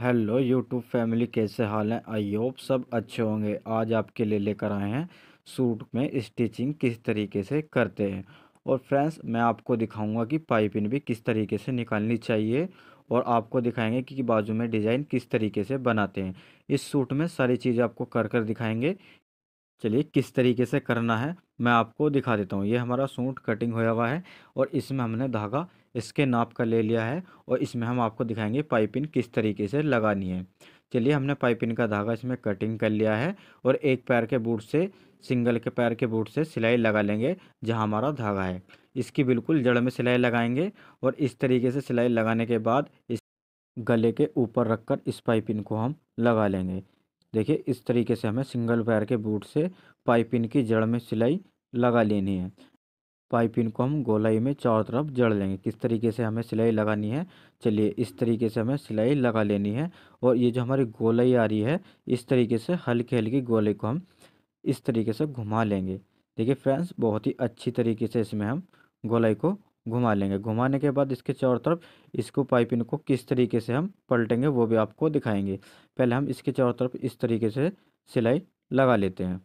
hello YouTube family कैसे हाल हैं I hope सब अच्छे होंगे आज आपके लिए लेकर आए हैं सूट में स्टिचिंग किस तरीके से करते हैं और फ्रेंड्स मैं आपको दिखाऊंगा कि पाइपिंग भी किस तरीके से निकालनी चाहिए और आपको दिखाएंगे कि बाजू में डिज़ाइन किस तरीके से बनाते हैं इस सूट में सारी चीज़ें आपको कर कर दिखाएंगे चलिए किस तरीके से करना है मैं आपको दिखा देता हूँ ये हमारा सूट कटिंग होया हुआ है और इसमें हमने धागा इसके नाप का ले लिया है और इसमें हम आपको दिखाएंगे पाइपिन किस तरीके से लगानी है चलिए हमने पाइपिन का धागा इसमें कटिंग कर लिया है और एक पैर के बूट से सिंगल के पैर के बूट से सिलाई लगा लेंगे जहाँ हमारा धागा है इसकी बिल्कुल जड़ में सिलाई लगाएंगे और इस तरीके से सिलाई लगाने के बाद इस गले के ऊपर रखकर इस पाइपिन को हम लगा लेंगे देखिए इस तरीके से हमें सिंगल वायर के बूट से पाइपिन की जड़ में सिलाई लगा लेनी है पाइपिन को हम गोलाई में चारों तरफ जड़ लेंगे किस तरीके से हमें सिलाई लगानी है चलिए इस तरीके से हमें सिलाई लगा लेनी है और ये जो हमारी गोलाई आ रही है इस तरीके से हल्की हल्की गोले को हम इस तरीके से घुमा लेंगे देखिए फ्रेंड्स बहुत ही अच्छी तरीके से इसमें हम गोलाई को घुमा लेंगे घुमाने के बाद इसके चारों तरफ इसको पाइपिन को किस तरीके से हम पलटेंगे वो भी आपको दिखाएंगे पहले हम इसके चारों तरफ इस तरीके से सिलाई लगा लेते हैं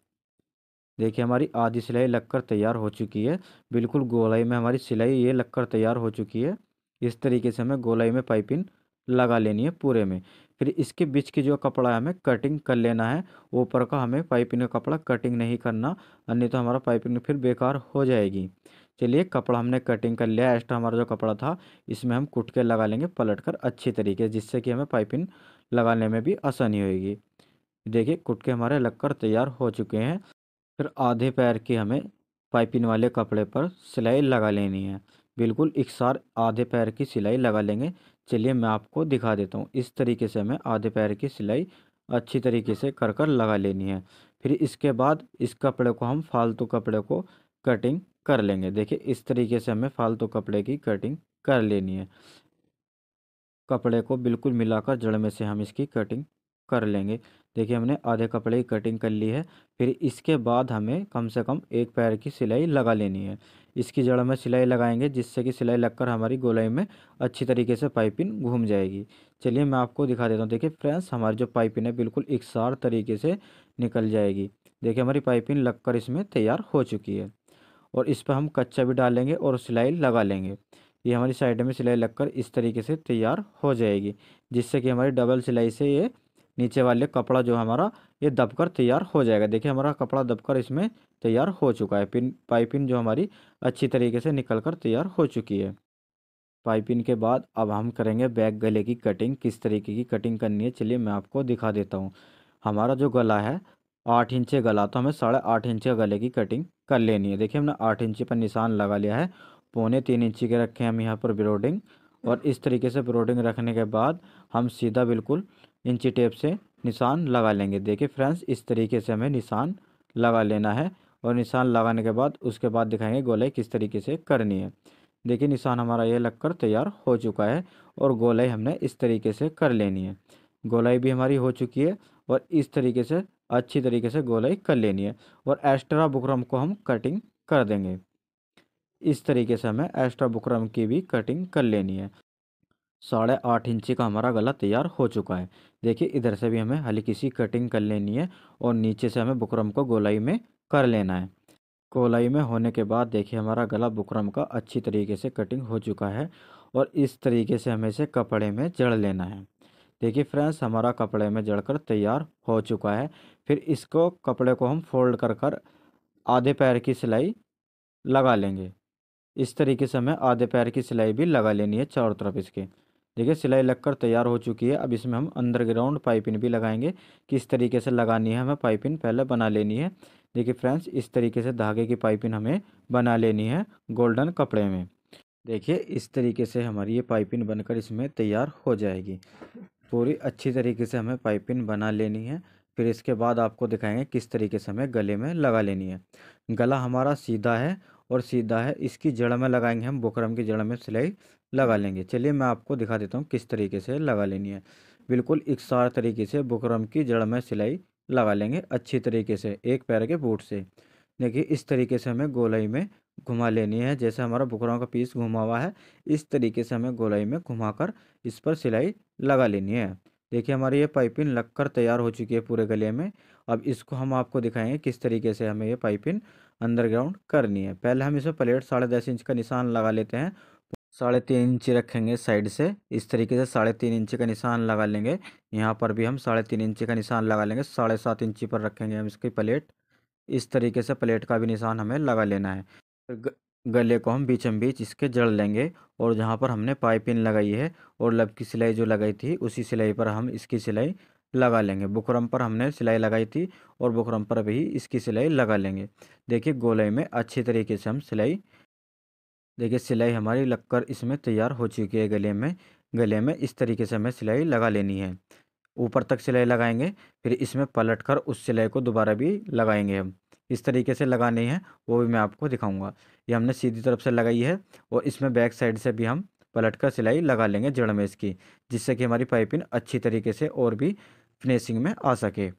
देखिए हमारी आधी सिलाई लगकर तैयार हो चुकी है बिल्कुल गोलाई में हमारी सिलाई ये लगकर तैयार हो चुकी है इस तरीके से हमें गोलाई में पाइपिंग लगा लेनी है पूरे में फिर इसके बीच की जो कपड़ा है हमें कटिंग कर लेना है ऊपर का हमें पाइपिंग का कपड़ा कटिंग नहीं करना अन्य तो हमारा पाइपिंग फिर बेकार हो जाएगी चलिए कपड़ा हमने कटिंग कर लिया एक्स्ट्रा हमारा जो कपड़ा था इसमें हम कुट के लगा लेंगे पलट कर अच्छी तरीके जिससे कि हमें पाइपिंग लगाने में भी आसानी होगी देखिए कुटके हमारे लगकर तैयार हो चुके हैं फिर आधे पैर की हमें पाइपिंग वाले कपड़े पर सिलाई लगा लेनी है बिल्कुल एक सार आधे पैर की सिलाई लगा लेंगे चलिए मैं आपको दिखा देता हूँ इस तरीके से हमें आधे पैर की सिलाई अच्छी तरीके से कर कर लगा लेनी है फिर इसके बाद इस कपड़े को हम फालतू कपड़े को कटिंग कर लेंगे देखिए इस तरीके से हमें फालतू कपड़े की कटिंग कर लेनी है कपड़े को बिल्कुल मिलाकर जड़ में से हम इसकी कटिंग कर लेंगे देखिए हमने आधे कपड़े की कटिंग कर ली है फिर इसके बाद हमें कम से कम एक पैर की सिलाई लगा लेनी है इसकी जड़ में सिलाई लगाएंगे जिससे कि सिलाई लगकर हमारी गोलाई में अच्छी तरीके से पाइपिन घूम जाएगी चलिए मैं आपको दिखा देता हूँ देखिए फ्रेंड्स हमारी जो पाइपिन है बिल्कुल एक तरीके से निकल जाएगी देखिए हमारी पाइपिन लगकर इसमें तैयार हो चुकी है और इस पर हम कच्चा भी डालेंगे और सिलाई लगा लेंगे ये हमारी साइड में सिलाई लगकर इस तरीके से तैयार हो जाएगी जिससे कि हमारी डबल सिलाई से ये नीचे वाले कपड़ा जो हमारा ये दबकर तैयार हो जाएगा देखिए हमारा कपड़ा दबकर इसमें तैयार हो चुका है पिन पाइपिन जो हमारी अच्छी तरीके से निकल कर तैयार हो चुकी है पाइपिन के बाद अब हम करेंगे बैक गले की कटिंग किस तरीके की कटिंग करनी है चलिए मैं आपको दिखा देता हूँ हमारा जो गला है आठ इंचे गला तो हमें साढ़े आठ इंच गले की कटिंग कर लेनी है देखिए हमने आठ इंची पर निशान लगा लिया है पौने तीन इंची के रखे हम यहाँ पर ब्रोडिंग और इस तरीके से ब्रोडिंग रखने के बाद हम सीधा बिल्कुल इंची टेप से निशान लगा लेंगे देखिए फ्रेंड्स इस तरीके से हमें निशान लगा लेना है और निशान लगाने के बाद उसके बाद दिखाएंगे गोलाई किस तरीके से करनी है देखिए निशान हमारा ये लगकर तैयार हो चुका है और गोलाई हमने इस तरीके से कर लेनी है गोलाई भी हमारी हो चुकी है और इस तरीके से अच्छी तरीके से गोलाई कर लेनी है और एक्स्ट्रा बुकरम को हम कटिंग कर देंगे इस तरीके से हमें एक्स्ट्रा बुकरम की भी कटिंग कर लेनी है साढ़े आठ इंची का हमारा गला तैयार हो चुका है देखिए इधर से भी हमें हल्की सी कटिंग कर लेनी है और नीचे से हमें बुकरम को गोलाई में कर लेना है गोलाई में होने के बाद देखिए हमारा गला बुकरम का अच्छी तरीके से कटिंग हो चुका है और इस तरीके से हमें इसे कपड़े में जड़ लेना है देखिए फ्रेंड्स हमारा कपड़े में जड़कर तैयार हो चुका है फिर इसको कपड़े को हम फोल्ड कर कर आधे पैर की सिलाई लगा लेंगे इस तरीके से हमें आधे पैर की सिलाई भी लगा लेनी है चारों तरफ इसके देखिए सिलाई लगकर तैयार हो चुकी है अब इसमें हम अंडरग्राउंड पाइपिंग भी लगाएंगे किस तरीके से लगानी है हमें पाइपिंग पहले बना लेनी है देखिए फ्रेंड्स इस तरीके से धागे की पाइपिंग हमें बना लेनी है गोल्डन कपड़े में देखिए इस तरीके से हमारी ये पाइपिंग बनकर इसमें तैयार हो जाएगी पूरी अच्छी तरीके से हमें पाइपिंग बना लेनी है फिर इसके बाद आपको दिखाएंगे किस तरीके से हमें गले में लगा लेनी है गला हमारा सीधा है और सीधा है इसकी जड़ में लगाएंगे हम बुकरम की जड़ में सिलाई लगा लेंगे चलिए मैं आपको दिखा देता हूँ किस तरीके से लगा लेनी है बिल्कुल सार तरीके से बुकरम की जड़ में सिलाई लगा लेंगे अच्छी तरीके से एक पैर के बूट से देखिए इस तरीके से हमें गोलाई में घुमा लेनी है जैसे हमारा बुकरों का पीस घुमा हुआ है इस तरीके से हमें गोलाई में घुमाकर इस पर सिलाई लगा लेनी है देखिए हमारी ये पाइपिंग लगकर तैयार हो चुकी है पूरे गले में अब इसको हम आपको दिखाएंगे किस तरीके से हमें ये पाइपिंग अंडरग्राउंड करनी है पहले हम इसमें प्लेट साढ़े दस इंच का निशान लगा लेते हैं साढ़े तीन इंच रखेंगे साइड से इस तरीके से साढ़े तीन इंच का निशान लगा लेंगे यहाँ पर भी हम साढ़े तीन इंच का निशान लगा लेंगे साढ़े सात इंची पर रखेंगे हम इसकी प्लेट इस तरीके से प्लेट का भी निशान हमें लगा लेना है गले को हम बीचम बीच इसके जड़ लेंगे और जहाँ पर हमने पाइपिंग लगाई है और लब की सिलाई जो लगाई थी उसी सिलाई पर हम इसकी सिलाई लगा लेंगे बुकरम पर हमने सिलाई लगाई थी और बुकरम पर भी इसकी सिलाई लगा लेंगे देखिए गोलाई में अच्छी तरीके से हम सिलाई देखिए सिलाई हमारी लगकर इसमें तैयार हो चुकी है गले में गले में इस तरीके से हमें सिलाई लगा लेनी है ऊपर तक सिलाई लगाएंगे फिर इसमें पलट कर उस सिलाई को दोबारा भी लगाएंगे हम इस तरीके से लगानी है वो भी मैं आपको दिखाऊंगा ये हमने सीधी तरफ से लगाई है और इसमें बैक साइड से भी हम पलट कर सिलाई लगा लेंगे जड़ में इसकी जिससे कि हमारी पाइपिंग अच्छी तरीके से और भी फिनिशिंग में आ सके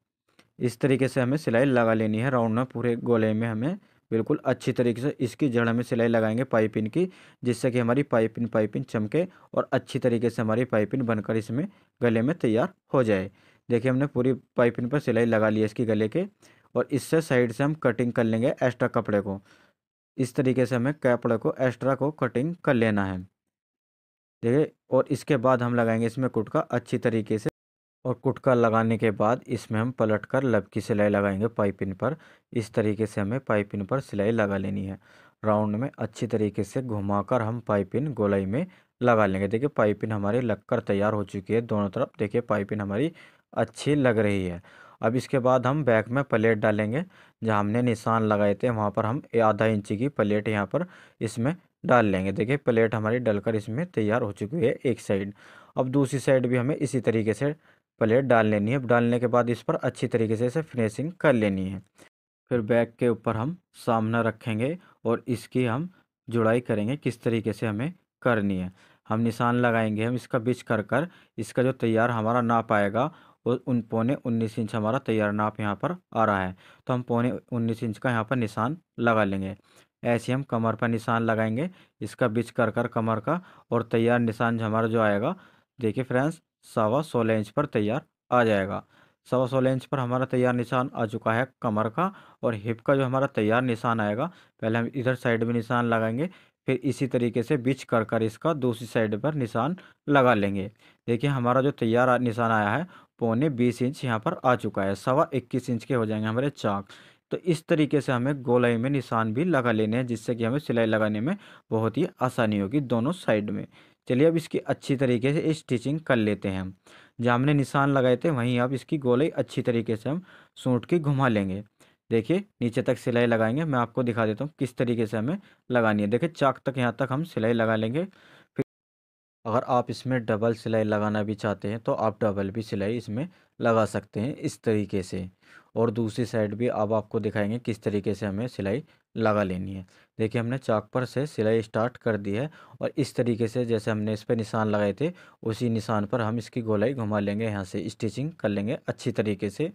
इस तरीके से हमें सिलाई लगा लेनी है राउंड में पूरे गोले में हमें बिल्कुल अच्छी तरीके से इसकी जड़ में सिलाई लगाएंगे पाइपिन की जिससे कि हमारी पाइपिन पाइपिंग चमके और अच्छी तरीके से हमारी पाइपिन बनकर इसमें गले में तैयार हो जाए देखिए हमने पूरी पाइपिन पर सिलाई लगा ली है इसकी गले के और इससे साइड से हम कटिंग कर लेंगे एक्स्ट्रा कपड़े को इस तरीके से हमें कपड़े को एक्स्ट्रा को कटिंग कर लेना है देखिए और इसके बाद हम लगाएंगे इसमें कुटका अच्छी तरीके से और कुटका लगाने के बाद इसमें हम पलट कर लब की सिलाई लगाएंगे पाइपिन पर इस तरीके से हमें पाइपिन पर सिलाई लगा लेनी है राउंड में अच्छी तरीके से घुमाकर हम पाइपिन गोलाई में लगा लेंगे देखिए पाइपिन हमारी लगकर तैयार हो चुकी है दोनों तरफ देखिए पाइपिन हमारी अच्छी लग रही है अब इसके बाद हम बैक में प्लेट डालेंगे जहाँ हमने निशान लगाए थे वहाँ पर हम आधा इंची की प्लेट यहाँ पर इसमें डाल लेंगे देखिए प्लेट हमारी डलकर इसमें तैयार हो चुकी है एक साइड अब दूसरी साइड भी हमें इसी तरीके से प्लेट डाल लेनी है अब डालने के बाद इस पर अच्छी तरीके से इसे फिनिशिंग कर लेनी है फिर बैग के ऊपर हम सामना रखेंगे और इसकी हम जुड़ाई करेंगे किस तरीके से हमें करनी है हम निशान लगाएंगे हम इसका बिच कर कर इसका जो तैयार हमारा नाप आएगा उन पौने उन्नीस इंच हमारा तैयार नाप यहाँ पर आ रहा है तो हम पौने उन्नीस इंच का यहाँ पर निशान लगा लेंगे ऐसे हम कमर पर निशान लगाएंगे इसका बीच कर कर कमर का और तैयार निशान हमारा जो आएगा देखिए फ्रेंड्स सवा सोलह इंच पर तैयार आ जाएगा सवा सोलह इंच पर हमारा तैयार निशान आ चुका है कमर का और हिप का जो हमारा तैयार निशान आएगा पहले हम इधर साइड में निशान लगाएंगे फिर इसी तरीके से बिच कर कर इसका दूसरी साइड पर निशान लगा लेंगे देखिए हमारा जो तैयार निशान आया है पौने बीस इंच यहाँ पर आ चुका है सवा इक्कीस इंच के हो जाएंगे हमारे चाक तो इस तरीके से हमें गोलाई में निशान भी लगा लेने हैं जिससे कि हमें सिलाई लगाने में बहुत ही आसानी होगी दोनों साइड में चलिए अब इसकी अच्छी तरीके से स्टिचिंग कर लेते हैं जहाँ हमने निशान लगाए थे वहीं अब इसकी गोलाई अच्छी तरीके से हम सूट की घुमा लेंगे देखिए नीचे तक सिलाई लगाएंगे मैं आपको दिखा देता हूँ किस तरीके से हमें लगानी है देखिए चाक तक यहाँ तक हम सिलाई लगा लेंगे फिर अगर आप इसमें डबल सिलाई लगाना भी चाहते हैं तो आप डबल भी सिलाई इसमें लगा सकते हैं इस तरीके से और दूसरी साइड भी अब आपको दिखाएंगे किस तरीके से हमें सिलाई लगा लेनी है देखिए हमने चाक पर से सिलाई स्टार्ट कर दी है और इस तरीके से जैसे हमने इस पर निशान लगाए थे उसी निशान पर हम इसकी गोलाई घुमा लेंगे यहाँ से स्टिचिंग कर लेंगे अच्छी तरीके से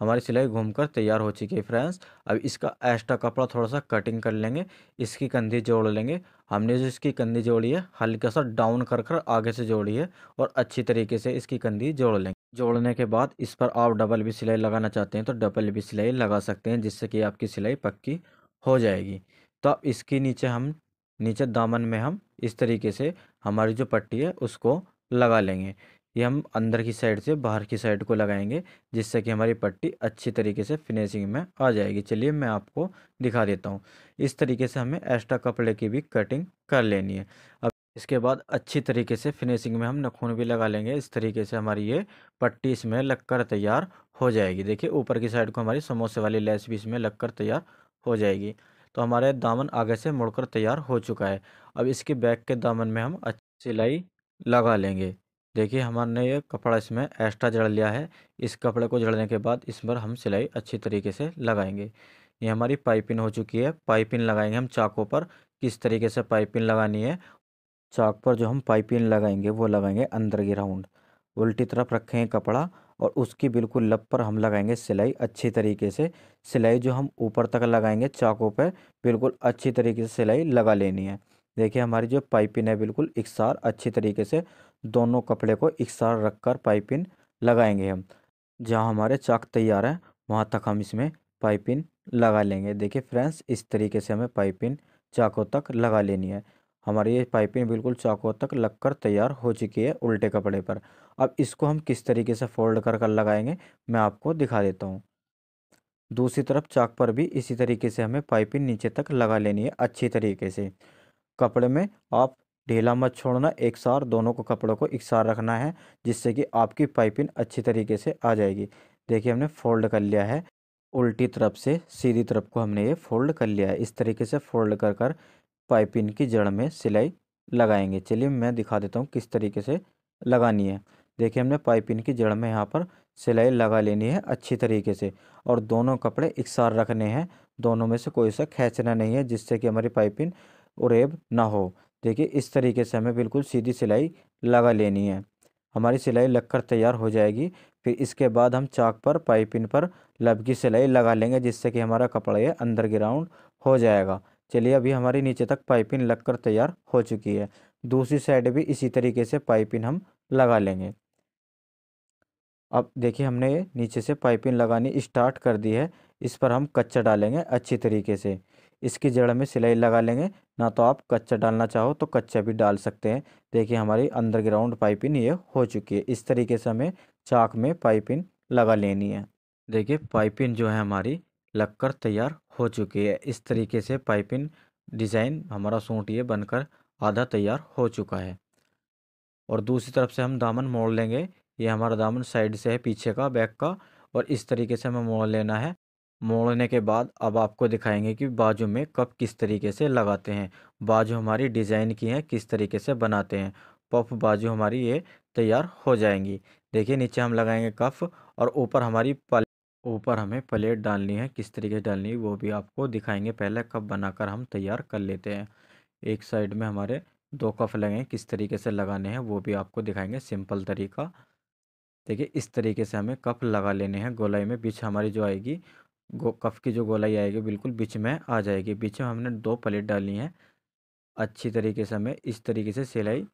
हमारी सिलाई घूमकर तैयार हो चुकी है फ्रेंड्स अब इसका एक्स्ट्रा कपड़ा थोड़ा सा कटिंग कर लेंगे इसकी कंधी जोड़ लेंगे हमने जो इसकी कंधी जोड़ी है हल्का सा डाउन कर कर आगे से जोड़ी है और अच्छी तरीके से इसकी कंधी जोड़ लेंगे जोड़ने के बाद इस पर आप डबल भी सिलाई लगाना चाहते हैं तो डबल भी सिलाई लगा सकते हैं जिससे कि आपकी सिलाई पक्की हो जाएगी तो अब इसके नीचे हम नीचे दामन में हम इस तरीके से हमारी जो पट्टी है उसको लगा लेंगे ये हम अंदर की साइड से बाहर की साइड को लगाएंगे जिससे कि हमारी पट्टी अच्छी तरीके से फिनिशिंग में आ जाएगी चलिए मैं आपको दिखा देता हूँ इस तरीके से हमें एक्स्ट्रा कपड़े की भी कटिंग कर लेनी है अब इसके बाद अच्छी तरीके से फिनिशिंग में हम नखून भी लगा लेंगे इस तरीके से हमारी ये पट्टी इसमें लगकर तैयार हो जाएगी देखिए ऊपर की साइड को हमारी समोसे वाली लेस भी इसमें लगकर तैयार हो जाएगी तो हमारे दामन आगे से मुड़कर तैयार हो चुका है अब इसके बैक के दामन में हम अच्छी सिलाई लगा लेंगे देखिए हमने ये कपड़ा इसमें एक्स्ट्रा जड़ लिया है इस कपड़े को जड़ने के बाद इस पर हम सिलाई अच्छी तरीके से लगाएंगे ये हमारी पाइपिंग हो चुकी है पाइपिंग लगाएंगे हम चाकों पर किस तरीके से पाइपिंग लगानी है चाक पर जो हम पाइपिंग लगाएंगे वो लगाएंगे अंदर की राउंड उल्टी तरफ रखेंगे कपड़ा और उसकी बिल्कुल लप पर हम लगाएंगे सिलाई अच्छी तरीके से सिलाई जो हम ऊपर तक लगाएंगे चाकों पर बिल्कुल अच्छी तरीके से सिलाई लगा लेनी है देखिए हमारी जो पाइपिंग है बिल्कुल इकसार अच्छी तरीके से दोनों कपड़े को इकसार रखकर पाइपिंग लगाएंगे हम जहाँ हमारे चाक तैयार है वहाँ तक हम इसमें पाइपिंग लगा लेंगे देखिए फ्रेंड्स इस तरीके से हमें पाइपिंग चाकों तक लगा लेनी है हमारी ये पाइपिंग बिल्कुल चाकों तक लगकर तैयार हो चुकी है उल्टे कपड़े पर अब इसको हम किस तरीके से फोल्ड कर कर लगाएंगे मैं आपको दिखा देता हूँ दूसरी तरफ चाक पर भी इसी तरीके से हमें पाइपिंग नीचे तक लगा लेनी है अच्छी तरीके से कपड़े में आप ढीला मत छोड़ना एक सार दोनों को कपड़ों को एक सार रखना है जिससे कि आपकी पाइपिंग अच्छी तरीके से आ जाएगी देखिए हमने फोल्ड कर लिया है उल्टी तरफ से सीधी तरफ को हमने ये फोल्ड कर लिया है इस तरीके से फोल्ड कर कर पाइपिंग की जड़ में सिलाई लगाएंगे चलिए मैं दिखा देता हूँ किस तरीके से लगानी है देखिए हमने पाइपिंग की जड़ में यहाँ पर सिलाई लगा लेनी है अच्छी तरीके से और दोनों कपड़े सार रखने हैं दोनों में से कोई सा खींचना नहीं है जिससे कि हमारी पाइपिंग और ऐब ना हो देखिए इस तरीके से हमें बिल्कुल सीधी सिलाई लगा लेनी है हमारी सिलाई लगकर तैयार हो जाएगी फिर इसके बाद हम चाक पर पाइपिन पर लब की सिलाई लगा लेंगे जिससे कि हमारा कपड़ा ये अंदर ग्राउंड हो जाएगा चलिए अभी हमारी नीचे तक पाइपिन लगकर तैयार हो चुकी है दूसरी साइड भी इसी तरीके से पाइपिन हम लगा लेंगे अब देखिए हमने नीचे से पाइपिंग लगानी स्टार्ट कर दी है इस पर हम कच्चा डालेंगे अच्छी तरीके से इसकी जड़ में सिलाई लगा लेंगे ना तो आप कच्चा डालना चाहो तो कच्चा भी डाल सकते हैं देखिए हमारी अंडरग्राउंड पाइपिंग ये हो चुकी है इस तरीके से हमें चाक में पाइपिंग लगा लेनी है देखिए पाइपिंग जो है हमारी लगकर तैयार हो चुकी है इस तरीके से पाइपिंग डिज़ाइन हमारा सूट ये बनकर आधा तैयार हो चुका है और दूसरी तरफ से हम दामन मोड़ लेंगे ये हमारा दामन साइड से है पीछे का बैक का और इस तरीके से हमें मोड़ लेना है मोड़ने के बाद अब आपको दिखाएंगे कि बाजू में कप किस तरीके से लगाते हैं बाजू हमारी डिज़ाइन की है किस तरीके से बनाते हैं पफ बाजू हमारी ये तैयार हो जाएंगी देखिए नीचे हम लगाएंगे कफ और ऊपर हमारी पल ऊपर हमें प्लेट डालनी है किस तरीके से डालनी है वो भी आपको दिखाएंगे पहले कप बनाकर हम तैयार कर लेते हैं एक साइड में हमारे दो कफ लगे किस तरीके से लगाने हैं वो भी आपको दिखाएंगे सिंपल तरीका देखिए इस तरीके से हमें कप लगा लेने हैं गोलाई में बीच हमारी जो आएगी कफ की जो गोलाई आएगी बिल्कुल बीच में आ जाएगी बीच में हमने दो प्लेट डाली है अच्छी तरीके से हमें इस तरीके से सिलाई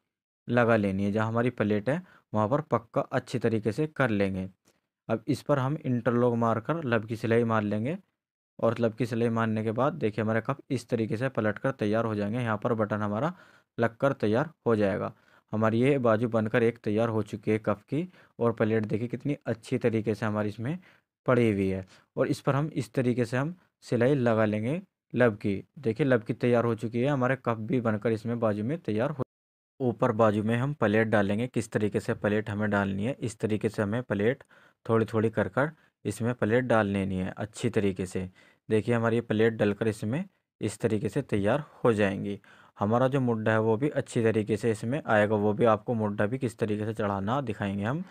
लगा लेनी है जहाँ हमारी प्लेट है वहाँ पर पक्का अच्छी तरीके से कर लेंगे अब इस पर हम इंटरलॉक मार कर लब की सिलाई मार लेंगे और लब की सिलाई मारने के बाद देखिए हमारे कप इस तरीके से पलट कर तैयार हो जाएंगे यहाँ पर बटन हमारा लग कर तैयार हो जाएगा हमारी ये बाजू बनकर एक तैयार हो चुकी है कप की और प्लेट देखिए कितनी अच्छी तरीके से हमारी इसमें पड़ी हुई है और इस पर हम इस तरीके से हम सिलाई लगा लेंगे लब की देखिए लब की तैयार हो चुकी है हमारे कप भी बनकर इसमें बाजू में तैयार हो ऊपर बाजू में हम प्लेट डालेंगे किस तरीके से प्लेट हमें डालनी है इस तरीके से हमें प्लेट थोड़ी थोड़ी कर कर इसमें प्लेट डाल लेनी है अच्छी तरीके से देखिए हमारी प्लेट डलकर इसमें इस तरीके से तैयार हो जाएंगी हमारा जो मुड्ढा है वो भी अच्छी तरीके से इसमें आएगा वो भी आपको मुड्ढा भी किस तरीके से चढ़ाना दिखाएंगे हम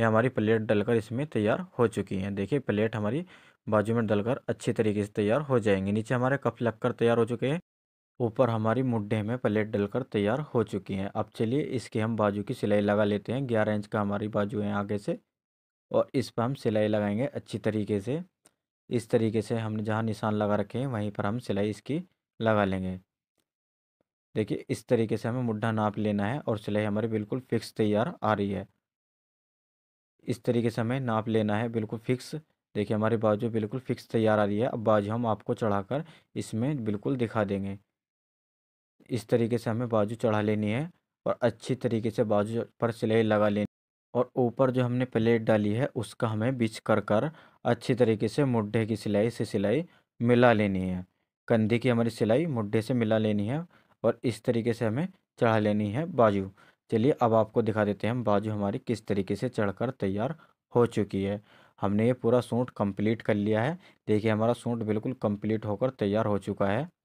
ये हमारी प्लेट डलकर इसमें तैयार हो चुकी हैं देखिए प्लेट हमारी बाजू में डलकर अच्छी तरीके से तैयार हो जाएंगी नीचे हमारे कफ लगकर तैयार हो चुके हैं ऊपर हमारी मुड्ढे में प्लेट डलकर तैयार हो चुकी हैं अब चलिए इसके हम बाजू की सिलाई लगा लेते हैं ग्यारह इंच का हमारी बाजू है आगे से और इस पर हम सिलाई लगाएंगे अच्छी तरीके से इस तरीके से हमने जहाँ निशान लगा रखे हैं वहीं पर हम सिलाई इसकी लगा लेंगे देखिए इस तरीके से हमें मुड्ढा नाप लेना है और सिलाई हमारी बिल्कुल फिक्स तैयार आ रही है इस तरीके से हमें नाप लेना है बिल्कुल फिक्स देखिए हमारी बाजू बिल्कुल फिक्स तैयार आ रही है अब बाजू हम आपको चढ़ाकर इसमें बिल्कुल दिखा देंगे इस तरीके से हमें बाजू चढ़ा लेनी है और अच्छी तरीके से बाजू पर सिलाई लगा लेनी और ऊपर जो हमने प्लेट डाली है उसका हमें बिछ कर कर अच्छी तरीके से मुड्ढे की सिलाई से सिलाई मिला लेनी है कंधे की हमारी सिलाई मुड्ढे से मिला लेनी है और इस तरीके से हमें चढ़ा लेनी है बाजू चलिए अब आपको दिखा देते हैं हम बाजू हमारी किस तरीके से चढ़कर तैयार हो चुकी है हमने ये पूरा सूट कंप्लीट कर लिया है देखिए हमारा सूट बिल्कुल कंप्लीट होकर तैयार हो चुका है